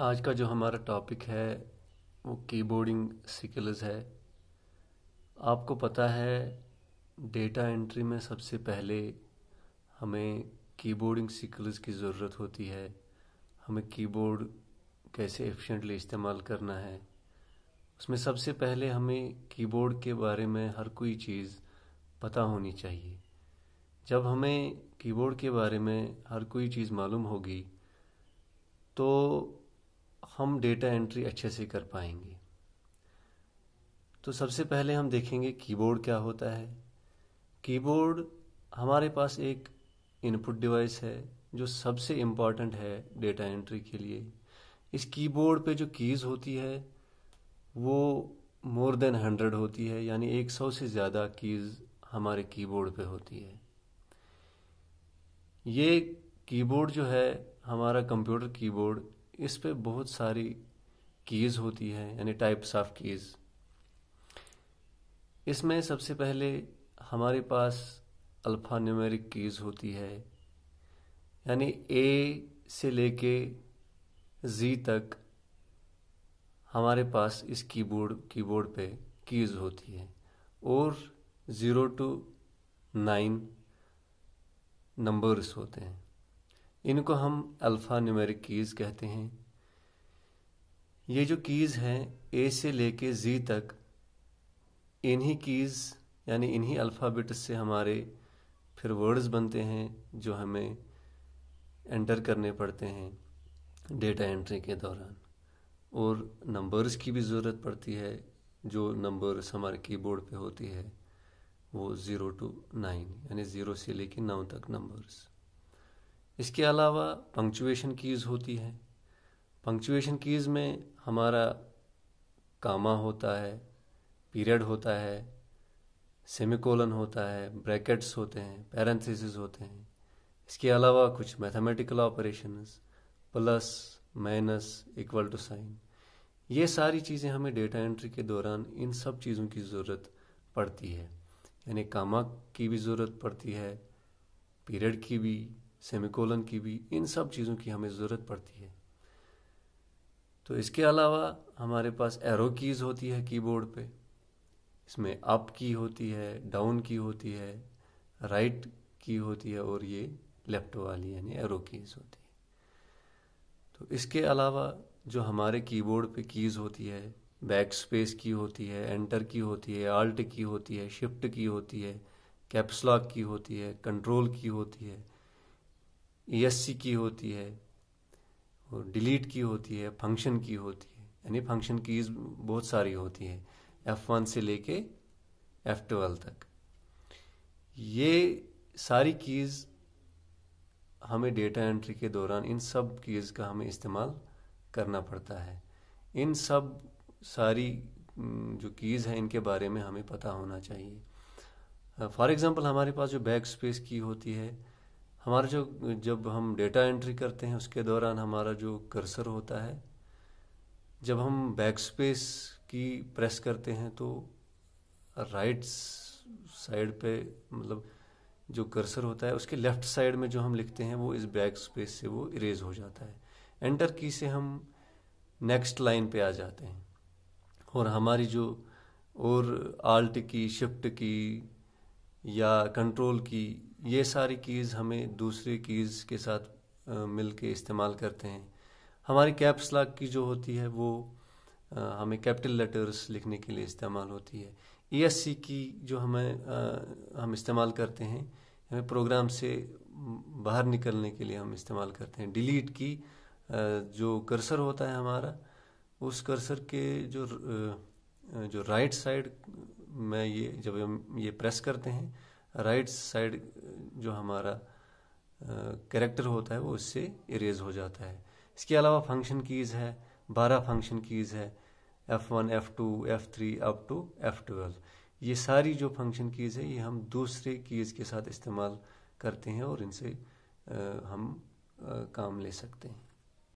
आज का जो हमारा टॉपिक है वो कीबोर्डिंग स्किल्स है आपको पता है डेटा एंट्री में सबसे पहले हमें कीबोर्डिंग स्किल्स की ज़रूरत होती है हमें कीबोर्ड कैसे एफिशिएंटली इस्तेमाल करना है उसमें सबसे पहले हमें कीबोर्ड के बारे में हर कोई चीज़ पता होनी चाहिए जब हमें कीबोर्ड के बारे में हर कोई चीज़ मालूम होगी तो हम डेटा एंट्री अच्छे से कर पाएंगे तो सबसे पहले हम देखेंगे कीबोर्ड क्या होता है कीबोर्ड हमारे पास एक इनपुट डिवाइस है जो सबसे इम्पॉर्टेंट है डेटा एंट्री के लिए इस कीबोर्ड पे जो कीज़ होती है वो मोर देन हंड्रेड होती है यानी एक सौ से ज़्यादा कीज़ हमारे कीबोर्ड पे होती है ये कीबोर्ड जो है हमारा कंप्यूटर कीबोर्ड इस पर बहुत सारी कीज़ होती है यानी टाइप्स ऑफ कीज़ इसमें सबसे पहले हमारे पास अल्फ़ा न्यूमेरिक कीज़ होती है यानी ए से लेके जी तक हमारे पास इस कीबोर्ड कीबोर्ड पे कीज़ होती है और ज़ीरो टू नाइन नंबर्स होते हैं इनको हम अल्फ़ा न्यूमेरिक कीज़ कहते हैं ये जो कीज़ हैं ए से लेके जी तक इन्हीं कीज़ यानी इन्हीं अल्फ़ाबेट्स से हमारे फिर वर्ड्स बनते हैं जो हमें एंटर करने पड़ते हैं डेटा एंट्री के दौरान और नंबर्स की भी ज़रूरत पड़ती है जो नंबर्स हमारे कीबोर्ड पे होती है वो ज़ीरो टू नाइन यानी ज़ीरो से लेके नौ तक नंबर्स इसके अलावा पंक्चुएशन कीज़ होती है पंक्चुएशन कीज़ में हमारा कामा होता है पीरियड होता है सेमिकोलन होता है ब्रैकेट्स होते हैं पैरेंथेसिस होते हैं इसके अलावा कुछ mathematical operations plus minus equal to sign ये सारी चीज़ें हमें डेटा एंट्री के दौरान इन सब चीज़ों की ज़रूरत पड़ती है यानी कामा की भी ज़रूरत पड़ती है पीरियड की भी सेमिकोलन की भी इन सब चीज़ों की हमें ज़रूरत पड़ती है तो इसके अलावा हमारे पास एरो कीज़ होती है कीबोर्ड पे इसमें अप की होती है डाउन की होती है राइट की होती है और ये लेफ्ट वाली यानी एरो कीज़ होती है तो इसके अलावा जो हमारे कीबोर्ड पे कीज़ होती है बैक स्पेस की होती है एंटर की होती है आल्ट की होती है शिफ्ट की होती है कैप्सलॉक की होती है कंट्रोल की होती है ई e की होती है और डिलीट की होती है फंक्शन की होती है यानी फंक्शन कीज बहुत सारी होती है एफ वन से लेके एफ ट्वेल्व तक ये सारी कीज़ हमें डेटा एंट्री के दौरान इन सब कीज़ का हमें इस्तेमाल करना पड़ता है इन सब सारी जो कीज़ हैं इनके बारे में हमें पता होना चाहिए फॉर एग्ज़ाम्पल हमारे पास जो बैक स्पेस की होती है हमारा जो जब हम डेटा एंट्री करते हैं उसके दौरान हमारा जो कर्सर होता है जब हम बैक स्पेस की प्रेस करते हैं तो राइट साइड पे मतलब जो कर्सर होता है उसके लेफ्ट साइड में जो हम लिखते हैं वो इस बैक स्पेस से वो इरेज हो जाता है एंटर की से हम नेक्स्ट लाइन पे आ जाते हैं और हमारी जो और आल्ट की शिफ्ट की या कंट्रोल की ये सारी कीज़ हमें दूसरे कीज़ के साथ मिल के इस्तेमाल करते हैं हमारी कैप्स लॉक की जो होती है वो हमें कैपिटल लेटर्स लिखने के लिए इस्तेमाल होती है ई एस सी की जो हमें हम इस्तेमाल करते हैं हमें प्रोग्राम से बाहर निकलने के लिए हम इस्तेमाल करते हैं डिलीट की जो कर्सर होता है हमारा उस कर्सर के जो जो राइट साइड में ये जब हम ये प्रेस करते हैं राइट साइड जो हमारा करेक्टर होता है वो उससे इरेज हो जाता है इसके अलावा फंक्शन कीज़ है बारह फंक्शन कीज़ है F one F two F three up to F twelve ये सारी जो फंक्शन कीज़ है ये हम दूसरे कीज़ के साथ इस्तेमाल करते हैं और इनसे हम काम ले सकते हैं